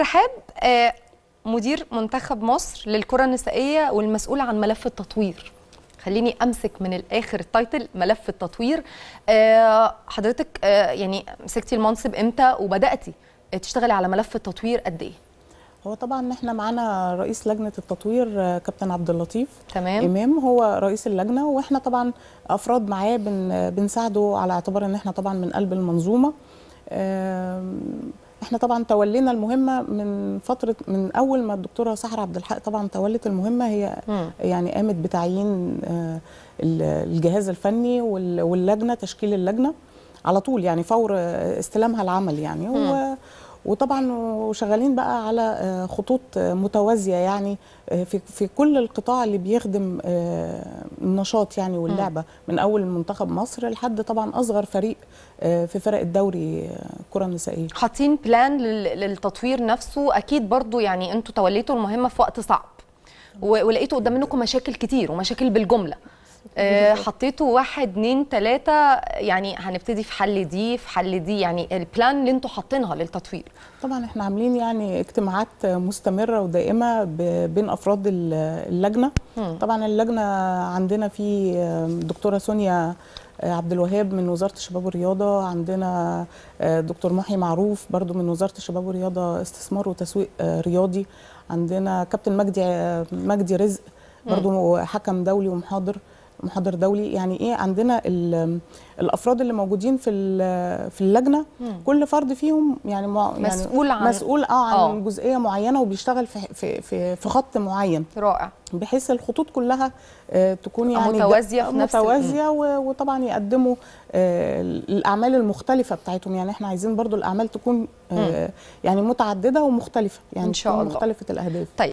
رحاب آه، مدير منتخب مصر للكرة النسائية والمسؤول عن ملف التطوير خليني امسك من الاخر التايتل ملف التطوير آه، حضرتك آه، يعني مسكتي المنصب امتى وبداتي تشتغلي على ملف التطوير قد ايه هو طبعا احنا معانا رئيس لجنه التطوير كابتن عبد اللطيف تمام امام هو رئيس اللجنه واحنا طبعا افراد معاه بن بنساعده على اعتبار ان احنا طبعا من قلب المنظومه احنا طبعا تولينا المهمه من فتره من اول ما الدكتوره سحر عبد الحق طبعا تولت المهمه هي يعني قامت بتعيين آه، الجهاز الفني واللجنه تشكيل اللجنه على طول يعني فور استلامها العمل يعني و وطبعا وشغالين بقى على آه، خطوط متوازيه يعني آه، في في كل القطاع اللي بيخدم النشاط يعني واللعبه من اول منتخب مصر لحد طبعا اصغر فريق آه، في فرق الدوري الكره آه، النسائيه حاطين بلان للتطوير نفسه اكيد برضو يعني انتوا توليتوا المهمه في وقت صعب ولقيتوا قدام منكم مشاكل كتير ومشاكل بالجمله آه، حطيته واحد اتنين تلاتة يعني هنبتدي في حل دي في حل دي يعني البلان اللي انتوا حاطينها للتطوير طبعا احنا عاملين يعني اجتماعات مستمرة ودائمة بين افراد اللجنة طبعا اللجنة عندنا في دكتورة سونيا آه، عبد الوهاب من وزاره الشباب والرياضه عندنا آه، دكتور محي معروف برضو من وزاره الشباب والرياضه استثمار وتسويق رياضي عندنا كابتن مجدي مجدي رزق برضو حكم دولي ومحاضر محاضر دولي يعني ايه عندنا الافراد اللي موجودين في في اللجنه مم. كل فرد فيهم يعني, يعني مسؤول عن مسؤول اه عن أوه. جزئيه معينه وبيشتغل في في في, في خط معين رائع بحيث الخطوط كلها آه، تكون يعني متوازيه في نفس متوازيه وطبعا يقدموا آه، الاعمال المختلفه بتاعتهم يعني احنا عايزين برضو الاعمال تكون آه، يعني متعدده ومختلفه يعني ان شاء الله مختلفه الاهداف طيب